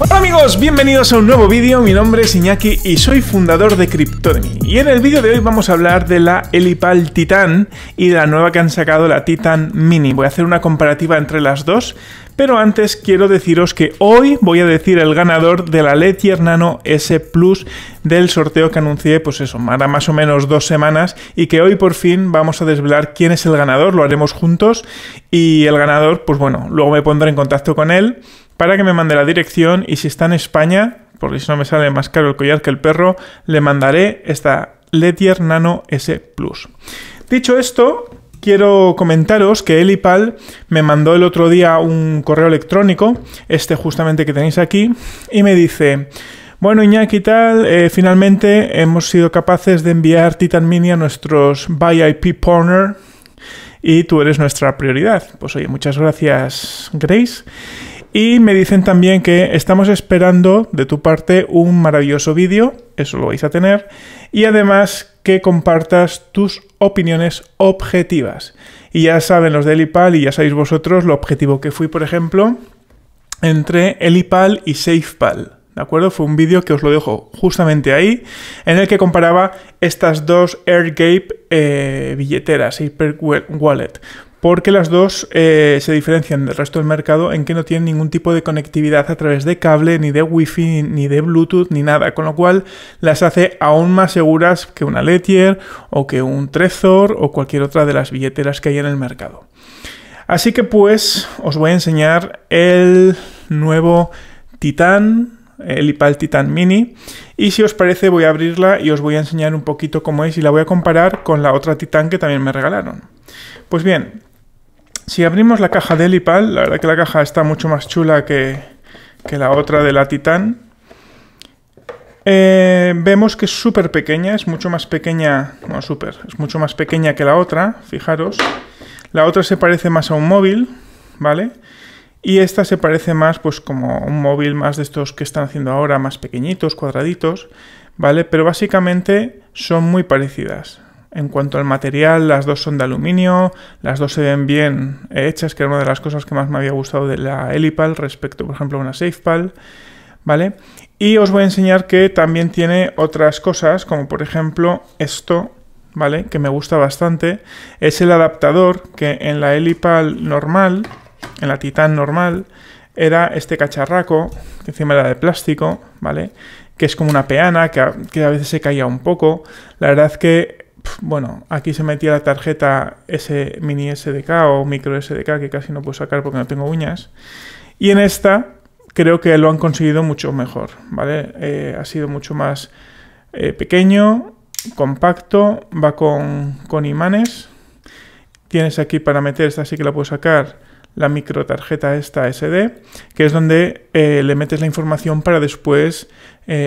Hola amigos, bienvenidos a un nuevo vídeo, mi nombre es Iñaki y soy fundador de Cryptonomy y en el vídeo de hoy vamos a hablar de la Elipal Titan y de la nueva que han sacado, la Titan Mini. Voy a hacer una comparativa entre las dos, pero antes quiero deciros que hoy voy a decir el ganador de la Letier Nano S Plus del sorteo que anuncié, pues eso, hará más o menos dos semanas y que hoy por fin vamos a desvelar quién es el ganador, lo haremos juntos y el ganador, pues bueno, luego me pondré en contacto con él para que me mande la dirección y si está en España, porque si no me sale más caro el collar que el perro, le mandaré esta Letier Nano S Plus. Dicho esto, quiero comentaros que Elipal me mandó el otro día un correo electrónico, este justamente que tenéis aquí, y me dice... Bueno, Iñaki, tal, eh, finalmente hemos sido capaces de enviar Titan Mini a nuestros VIP Partner y tú eres nuestra prioridad. Pues oye, muchas gracias, Grace. Y me dicen también que estamos esperando de tu parte un maravilloso vídeo, eso lo vais a tener, y además que compartas tus opiniones objetivas. Y ya saben los de Elipal y ya sabéis vosotros lo objetivo que fui, por ejemplo, entre Elipal y SafePal. ¿De acuerdo? Fue un vídeo que os lo dejo justamente ahí, en el que comparaba estas dos AirGate eh, billeteras, Hyperwallet. Wallet porque las dos eh, se diferencian del resto del mercado en que no tienen ningún tipo de conectividad a través de cable, ni de wifi, ni de Bluetooth, ni nada, con lo cual las hace aún más seguras que una Letier o que un Trezor o cualquier otra de las billeteras que hay en el mercado. Así que pues os voy a enseñar el nuevo Titan, el Ipal Titan Mini, y si os parece voy a abrirla y os voy a enseñar un poquito cómo es y la voy a comparar con la otra Titan que también me regalaron. Pues bien, si abrimos la caja de Lipal, la verdad que la caja está mucho más chula que, la otra de la Titan. Eh, vemos que es súper pequeña, es mucho más pequeña, no es mucho más pequeña que la otra, fijaros. La otra se parece más a un móvil, ¿vale? Y esta se parece más, pues, como un móvil más de estos que están haciendo ahora, más pequeñitos, cuadraditos, ¿vale? Pero básicamente son muy parecidas. En cuanto al material, las dos son de aluminio, las dos se ven bien hechas, que era una de las cosas que más me había gustado de la Elipal respecto, por ejemplo, a una SafePal, ¿vale? Y os voy a enseñar que también tiene otras cosas, como por ejemplo esto, ¿vale? Que me gusta bastante. Es el adaptador que en la Elipal normal, en la Titan normal, era este cacharraco, que encima era de plástico, ¿vale? Que es como una peana, que a, veces se caía un poco. La verdad es que bueno, aquí se metía la tarjeta S mini SDK o micro SDK que casi no puedo sacar porque no tengo uñas. Y en esta creo que lo han conseguido mucho mejor, ¿vale? Eh, ha sido mucho más eh, pequeño, compacto, va con, imanes. Tienes aquí para meter, esta sí que la puedo sacar, la micro tarjeta esta SD, que es donde eh, le metes la información para después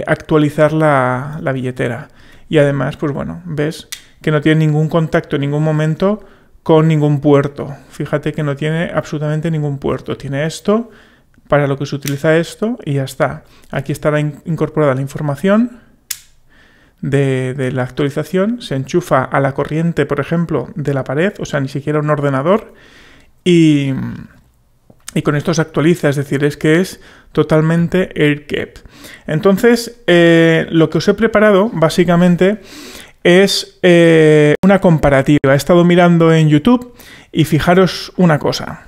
actualizar la, la billetera. Y además, pues bueno, ves que no tiene ningún contacto en ningún momento con ningún puerto. Fíjate que no tiene absolutamente ningún puerto. Tiene esto, para lo que se utiliza esto y ya está. Aquí estará incorporada la información de, la actualización. Se enchufa a la corriente, por ejemplo, de la pared, o sea, ni siquiera un ordenador. Y, con esto se actualiza, es decir, es que es totalmente AirCap. Entonces, eh, lo que os he preparado básicamente es eh, una comparativa. He estado mirando en YouTube y fijaros una cosa.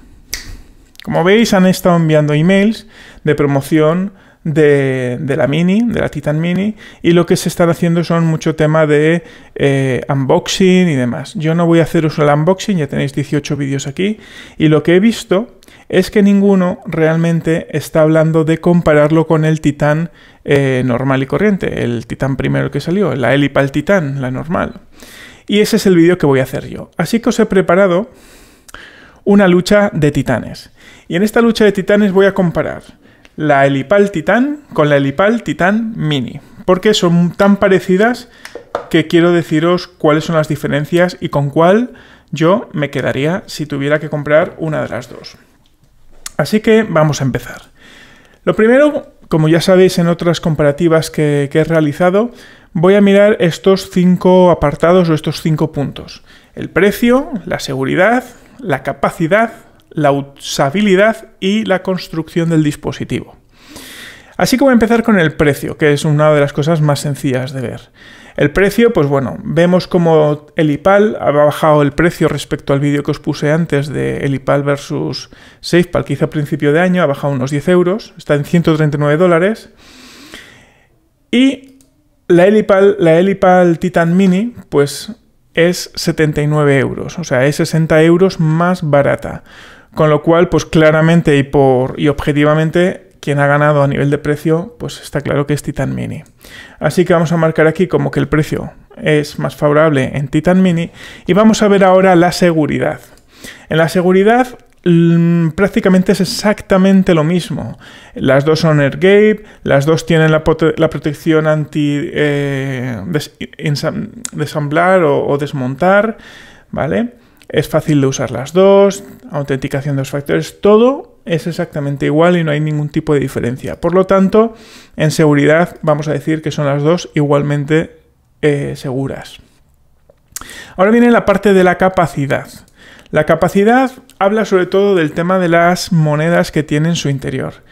Como veis, han estado enviando emails de promoción de, la Mini, de la Titan Mini, y lo que se están haciendo son mucho tema de eh, unboxing y demás. Yo no voy a haceros el unboxing, ya tenéis 18 vídeos aquí, y lo que he visto es que ninguno realmente está hablando de compararlo con el Titán eh, normal y corriente, el Titán primero que salió, la Helipal Titán, la normal. Y ese es el vídeo que voy a hacer yo. Así que os he preparado una lucha de titanes. Y en esta lucha de titanes voy a comparar la Helipal Titán con la Helipal Titán Mini, porque son tan parecidas que quiero deciros cuáles son las diferencias y con cuál yo me quedaría si tuviera que comprar una de las dos. Así que vamos a empezar. Lo primero, como ya sabéis en otras comparativas que, he realizado, voy a mirar estos cinco apartados o estos cinco puntos. El precio, la seguridad, la capacidad, la usabilidad y la construcción del dispositivo. Así que voy a empezar con el precio, que es una de las cosas más sencillas de ver. El precio, pues bueno, vemos como el IPAL ha bajado el precio respecto al vídeo que os puse antes de el IPAL versus SafePal que hice a principio de año, ha bajado unos 10 euros, está en 139 dólares. Y la Elipal, la Elipal Titan Mini, pues es 79 euros, o sea, es 60 euros más barata. Con lo cual, pues claramente y, por, y objetivamente, quien ha ganado a nivel de precio, pues está claro que es Titan Mini. Así que vamos a marcar aquí como que el precio es más favorable en Titan Mini y vamos a ver ahora la seguridad. En la seguridad mm, prácticamente es exactamente lo mismo. Las dos son AirGate, las dos tienen la, protección anti eh, desamblar o desmontar, ¿vale? Es fácil de usar las dos, autenticación de dos factores, todo es exactamente igual y no hay ningún tipo de diferencia. Por lo tanto, en seguridad vamos a decir que son las dos igualmente eh, seguras. Ahora viene la parte de la capacidad. La capacidad habla sobre todo del tema de las monedas que tiene en su interior.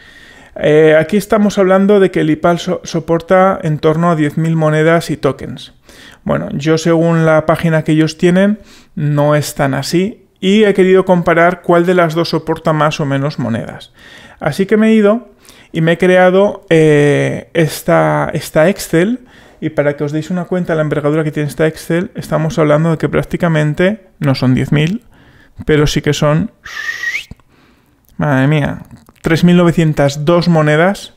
Eh, aquí estamos hablando de que el IPAL soporta en torno a 10.000 monedas y tokens. Bueno, yo según la página que ellos tienen, no es tan así y he querido comparar cuál de las dos soporta más o menos monedas. Así que me he ido y me he creado eh, esta, esta Excel. Y para que os deis una cuenta la envergadura que tiene esta Excel, estamos hablando de que prácticamente no son 10.000, pero sí que son... Madre mía, 3.902 monedas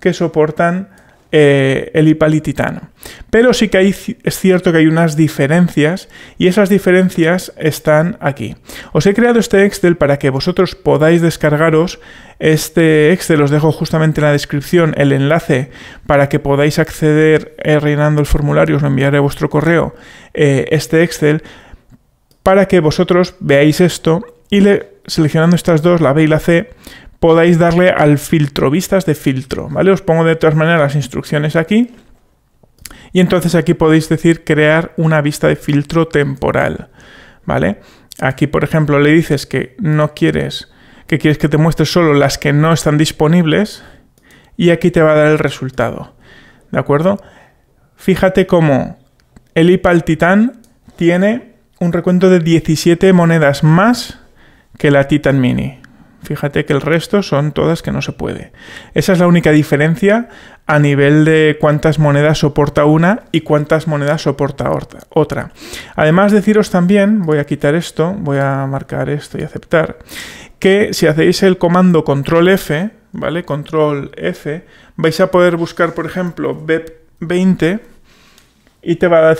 que soportan eh, el hipalititano. Titano. Pero sí que hay, es cierto que hay unas diferencias y esas diferencias están aquí. Os he creado este Excel para que vosotros podáis descargaros este Excel. Os dejo justamente en la descripción el enlace para que podáis acceder eh, rellenando el formulario, os lo enviaré a vuestro correo eh, este Excel para que vosotros veáis esto y seleccionando estas dos, la B y la C, podéis darle al filtro, vistas de filtro, ¿vale? Os pongo de todas maneras las instrucciones aquí. Y entonces aquí podéis decir crear una vista de filtro temporal, ¿vale? Aquí, por ejemplo, le dices que no quieres, que quieres que te muestre solo las que no están disponibles y aquí te va a dar el resultado, ¿de acuerdo? Fíjate cómo el IPAL Titan tiene un recuento de 17 monedas más que la Titan Mini, Fíjate que el resto son todas que no se puede. Esa es la única diferencia a nivel de cuántas monedas soporta una y cuántas monedas soporta otra. Además deciros también, voy a quitar esto, voy a marcar esto y aceptar, que si hacéis el comando control F, ¿vale? Control F, vais a poder buscar, por ejemplo, BEP20 y te va, a,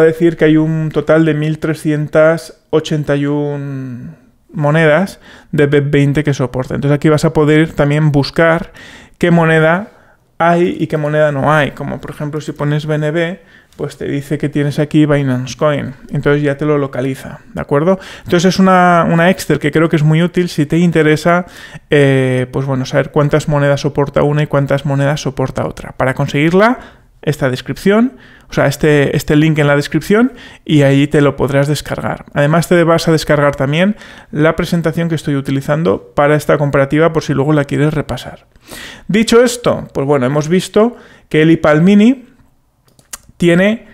decir que hay un total de 1381 monedas de BEP20 que soporta. Entonces aquí vas a poder también buscar qué moneda hay y qué moneda no hay. Como por ejemplo si pones BNB, pues te dice que tienes aquí Binance Coin. Entonces ya te lo localiza, ¿de acuerdo? Entonces es una, una Excel que creo que es muy útil si te interesa, eh, pues bueno, saber cuántas monedas soporta una y cuántas monedas soporta otra. Para conseguirla, esta descripción o sea, este, este link en la descripción y ahí te lo podrás descargar. Además te vas a descargar también la presentación que estoy utilizando para esta comparativa por si luego la quieres repasar. Dicho esto, pues bueno, hemos visto que el IPAL mini tiene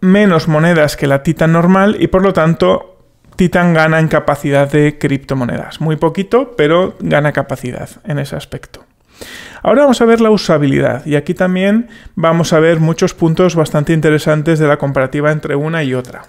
menos monedas que la Titan normal y por lo tanto Titan gana en capacidad de criptomonedas. Muy poquito, pero gana capacidad en ese aspecto. Ahora vamos a ver la usabilidad y aquí también vamos a ver muchos puntos bastante interesantes de la comparativa entre una y otra.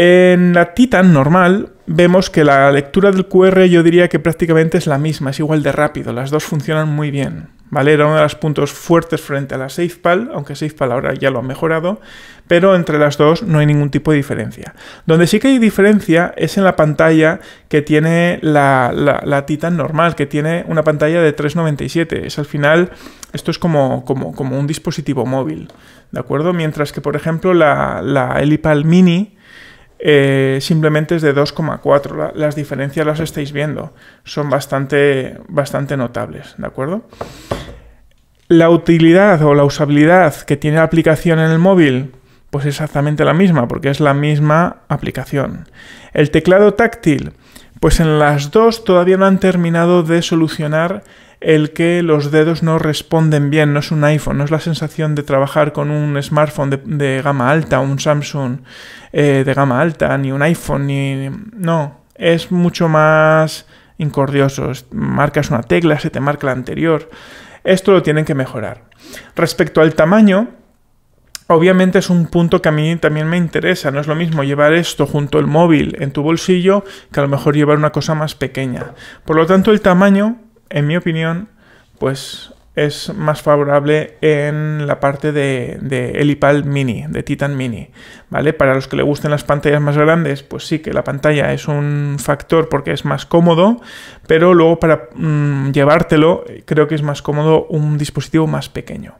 En la Titan normal vemos que la lectura del QR yo diría que prácticamente es la misma, es igual de rápido, las dos funcionan muy bien. ¿Vale? Era uno de los puntos fuertes frente a la SafePal, aunque SafePal ahora ya lo ha mejorado, pero entre las dos no hay ningún tipo de diferencia. Donde sí que hay diferencia es en la pantalla que tiene la, la, Titan normal, que tiene una pantalla de 3,97. Es al final, esto es como, como, un dispositivo móvil, ¿de acuerdo? Mientras que, por ejemplo, la, la Elipal Mini eh, simplemente es de 2,4. las diferencias las estáis viendo, son bastante, bastante notables, ¿de acuerdo? La utilidad o la usabilidad que tiene la aplicación en el móvil, pues exactamente la misma, porque es la misma aplicación. El teclado táctil, pues en las dos todavía no han terminado de solucionar el que los dedos no responden bien, no es un iPhone, no es la sensación de trabajar con un smartphone de, gama alta, un Samsung eh, de gama alta, ni un iPhone, ni... No, es mucho más incordioso. Marcas una tecla, se te marca la anterior. Esto lo tienen que mejorar. Respecto al tamaño, Obviamente es un punto que a mí también me interesa. No es lo mismo llevar esto junto al móvil en tu bolsillo que a lo mejor llevar una cosa más pequeña. Por lo tanto, el tamaño en mi opinión, pues es más favorable en la parte de, Elipal Mini, de Titan Mini, ¿vale? Para los que le gusten las pantallas más grandes, pues sí que la pantalla es un factor porque es más cómodo, pero luego para mm, llevártelo creo que es más cómodo un dispositivo más pequeño.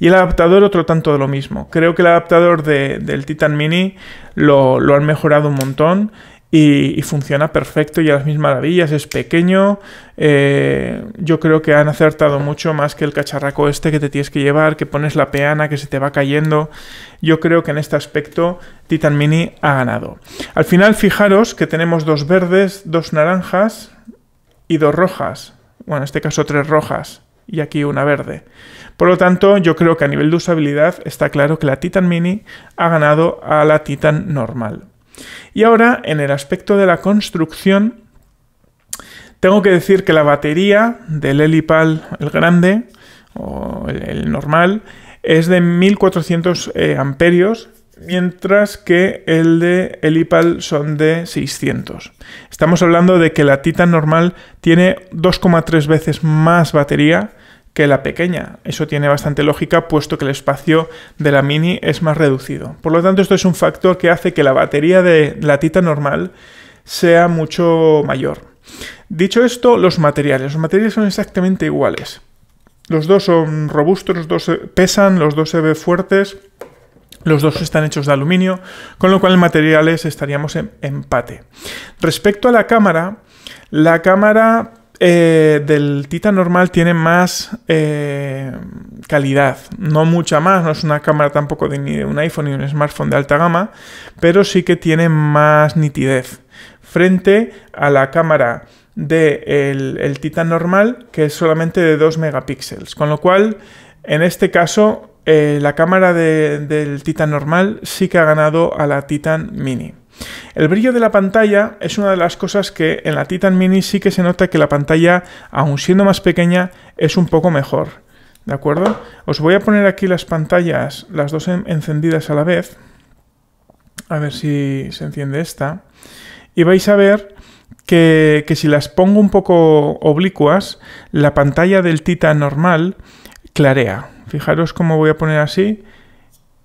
Y el adaptador otro tanto de lo mismo. Creo que el adaptador del Titan Mini lo, lo han mejorado un montón y, funciona perfecto y a las mismas maravillas, es pequeño. Eh, yo creo que han acertado mucho más que el cacharraco este que te tienes que llevar, que pones la peana, que se te va cayendo. Yo creo que en este aspecto Titan Mini ha ganado. Al final, fijaros que tenemos dos verdes, dos naranjas y dos rojas. Bueno, en este caso tres rojas y aquí una verde. Por lo tanto, yo creo que a nivel de usabilidad está claro que la Titan Mini ha ganado a la Titan normal. Y ahora, en el aspecto de la construcción, tengo que decir que la batería del Elipal el grande, o el normal, es de 1400 eh, amperios, mientras que el de Helipal son de 600. Estamos hablando de que la Titan normal tiene 2,3 veces más batería que la pequeña. Eso tiene bastante lógica puesto que el espacio de la Mini es más reducido. Por lo tanto, esto es un factor que hace que la batería de la Tita normal sea mucho mayor. Dicho esto, los materiales. Los materiales son exactamente iguales. Los dos son robustos, los dos pesan, los dos se ven fuertes, los dos están hechos de aluminio, con lo cual en materiales estaríamos en empate. Respecto a la cámara, la cámara eh, del Titan normal tiene más eh, calidad, no mucha más, no es una cámara tampoco de ni de un iPhone ni un smartphone de alta gama, pero sí que tiene más nitidez frente a la cámara del de el, Titan normal que es solamente de 2 megapíxeles, con lo cual en este caso eh, la cámara del Titan normal sí que ha ganado a la Titan mini. El brillo de la pantalla es una de las cosas que en la Titan Mini sí que se nota que la pantalla, aun siendo más pequeña, es un poco mejor. ¿De acuerdo? Os voy a poner aquí las pantallas, las dos encendidas a la vez. A ver si se enciende esta. Y vais a ver que, que si las pongo un poco oblicuas, la pantalla del Titan normal clarea. Fijaros cómo voy a poner así.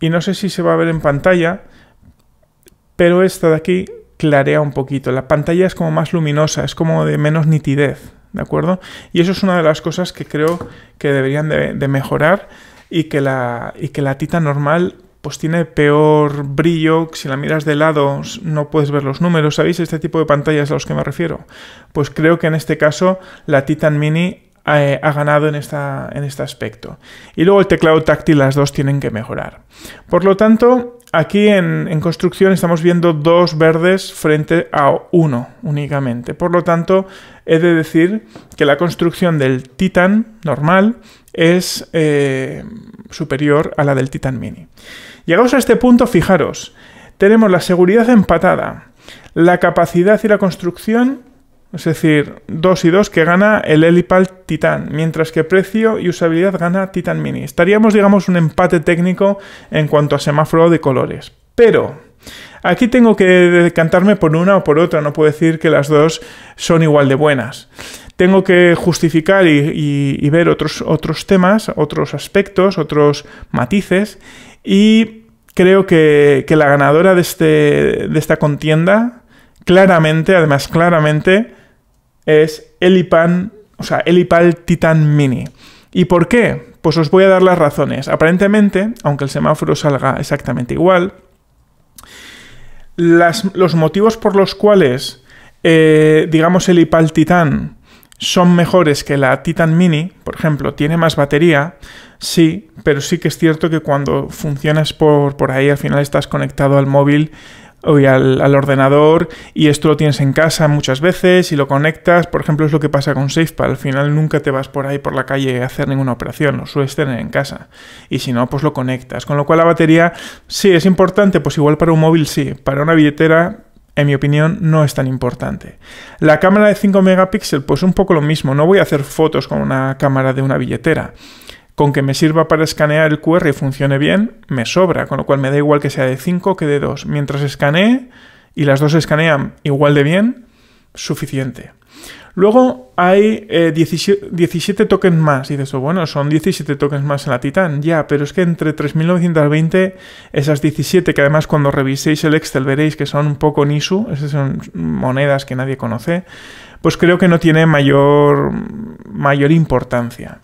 Y no sé si se va a ver en pantalla, pero esta de aquí clarea un poquito. La pantalla es como más luminosa, es como de menos nitidez, ¿de acuerdo? Y eso es una de las cosas que creo que deberían de, mejorar y que, la, y que la normal pues tiene peor brillo, si la miras de lado no puedes ver los números, ¿sabéis? Este tipo de pantallas a los que me refiero. Pues creo que en este caso la Titan Mini eh, ha ganado en, esta, en este aspecto. Y luego el teclado táctil, las dos tienen que mejorar. Por lo tanto, Aquí en, construcción estamos viendo dos verdes frente a uno únicamente. Por lo tanto, he de decir que la construcción del Titan normal es eh, superior a la del Titan Mini. Llegados a este punto, fijaros, tenemos la seguridad empatada, la capacidad y la construcción es decir, 2 y 2 que gana el Elipal Titan, mientras que precio y usabilidad gana Titan Mini. Estaríamos, digamos, un empate técnico en cuanto a semáforo de colores. Pero aquí tengo que decantarme por una o por otra, no puedo decir que las dos son igual de buenas. Tengo que justificar y, ver otros, otros temas, otros aspectos, otros matices y creo que, la ganadora de, este, de esta contienda, claramente, además claramente, es Elipan, o sea, Elipal Titan Mini. ¿Y por qué? Pues os voy a dar las razones. Aparentemente, aunque el semáforo salga exactamente igual, los motivos por los cuales, eh, digamos, el IPAL Titan son mejores que la Titan Mini, por ejemplo, tiene más batería, sí, pero sí que es cierto que cuando funcionas por, por ahí al final estás conectado al móvil o al, al, ordenador y esto lo tienes en casa muchas veces y lo conectas, por ejemplo es lo que pasa con SafePal, al final nunca te vas por ahí por la calle a hacer ninguna operación, lo sueles tener en casa y si no pues lo conectas, con lo cual la batería sí es importante, pues igual para un móvil sí, para una billetera en mi opinión, no es tan importante. La cámara de 5 megapíxeles, pues un poco lo mismo. No voy a hacer fotos con una cámara de una billetera. Con que me sirva para escanear el QR y funcione bien, me sobra, con lo cual me da igual que sea de 5 que de 2. Mientras escanee y las dos escanean igual de bien, suficiente. Luego hay 17, eh, tokens más. Y dices, eso bueno, son 17 tokens más en la Titan. Ya, pero es que entre 3.920, esas 17, que además cuando reviséis el Excel veréis que son un poco nisu, esas son monedas que nadie conoce, pues creo que no tiene mayor, mayor importancia.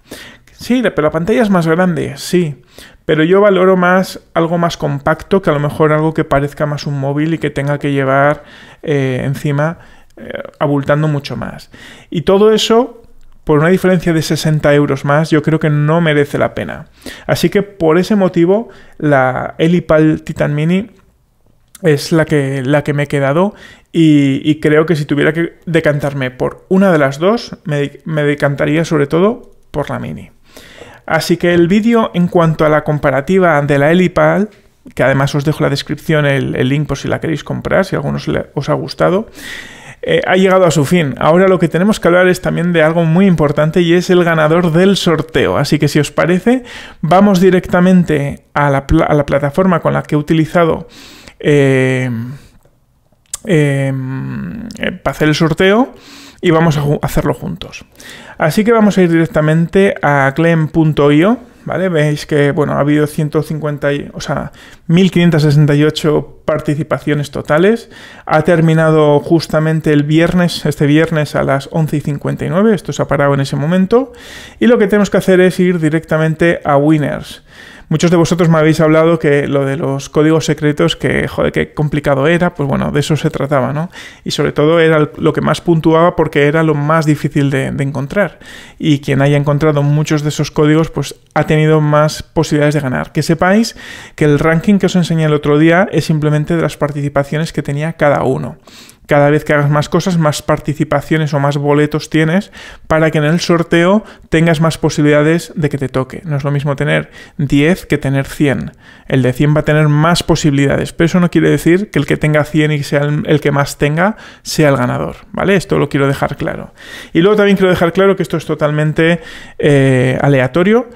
Sí, pero la pantalla es más grande, sí. Pero yo valoro más algo más compacto que a lo mejor algo que parezca más un móvil y que tenga que llevar eh, encima eh, abultando mucho más. Y todo eso, por una diferencia de 60 euros más, yo creo que no merece la pena. Así que por ese motivo, la Elipal Titan Mini es la que, la que me he quedado y, creo que si tuviera que decantarme por una de las dos, me decantaría sobre todo por la Mini. Así que el vídeo en cuanto a la comparativa de la Elipal, que además os dejo la descripción el, link por si la queréis comprar, si alguno os ha gustado, eh, ha llegado a su fin. Ahora lo que tenemos que hablar es también de algo muy importante y es el ganador del sorteo. Así que si os parece, vamos directamente a la, plataforma con la que he utilizado eh, eh, para hacer el sorteo y vamos a hacerlo juntos. Así que vamos a ir directamente a clem.io, ¿vale? Veis que, bueno, ha habido 150, o sea, 1568 participaciones totales. Ha terminado justamente el viernes, este viernes a las 11.59. esto se ha parado en ese momento. Y lo que tenemos que hacer es ir directamente a Winners. Muchos de vosotros me habéis hablado que lo de los códigos secretos, que joder, qué complicado era, pues bueno, de eso se trataba, ¿no? Y sobre todo era lo que más puntuaba porque era lo más difícil de, de encontrar. Y quien haya encontrado muchos de esos códigos, pues ha tenido más posibilidades de ganar. Que sepáis que el ranking que os enseñé el otro día es simplemente de las participaciones que tenía cada uno cada vez que hagas más cosas, más participaciones o más boletos tienes para que en el sorteo tengas más posibilidades de que te toque. No es lo mismo tener 10 que tener 100. El de 100 va a tener más posibilidades, pero eso no quiere decir que el que tenga 100 y sea el, que más tenga sea el ganador, ¿vale? Esto lo quiero dejar claro. Y luego también quiero dejar claro que esto es totalmente eh, aleatorio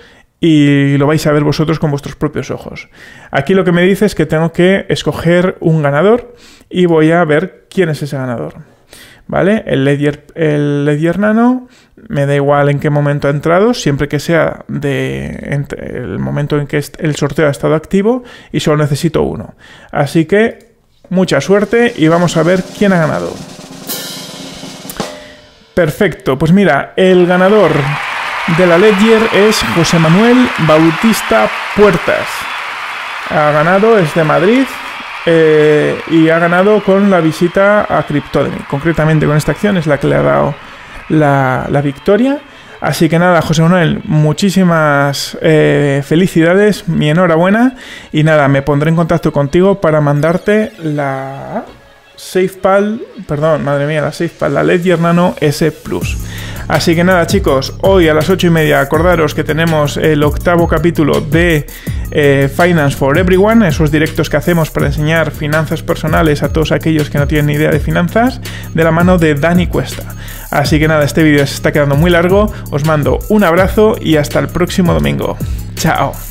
y lo vais a ver vosotros con vuestros propios ojos. Aquí lo que me dice es que tengo que escoger un ganador y voy a ver quién es ese ganador. ¿Vale? El Ledger, Nano me da igual en qué momento ha entrado, siempre que sea de el momento en que el sorteo ha estado activo y solo necesito uno. Así que mucha suerte y vamos a ver quién ha ganado. Perfecto, pues mira, el ganador de la Ledger es José Manuel Bautista Puertas. Ha ganado, es de Madrid eh, y ha ganado con la visita a Cryptodemy. Concretamente con esta acción es la que le ha dado la, victoria. Así que nada, José Manuel, muchísimas eh, felicidades, mi enhorabuena. Y nada, me pondré en contacto contigo para mandarte la SafePal, perdón, madre mía, la SafePal, la Ledger Nano S Plus. Así que nada chicos, hoy a las ocho y media acordaros que tenemos el octavo capítulo de eh, Finance for Everyone, esos directos que hacemos para enseñar finanzas personales a todos aquellos que no tienen ni idea de finanzas, de la mano de Dani Cuesta. Así que nada, este vídeo se está quedando muy largo, os mando un abrazo y hasta el próximo domingo. Chao.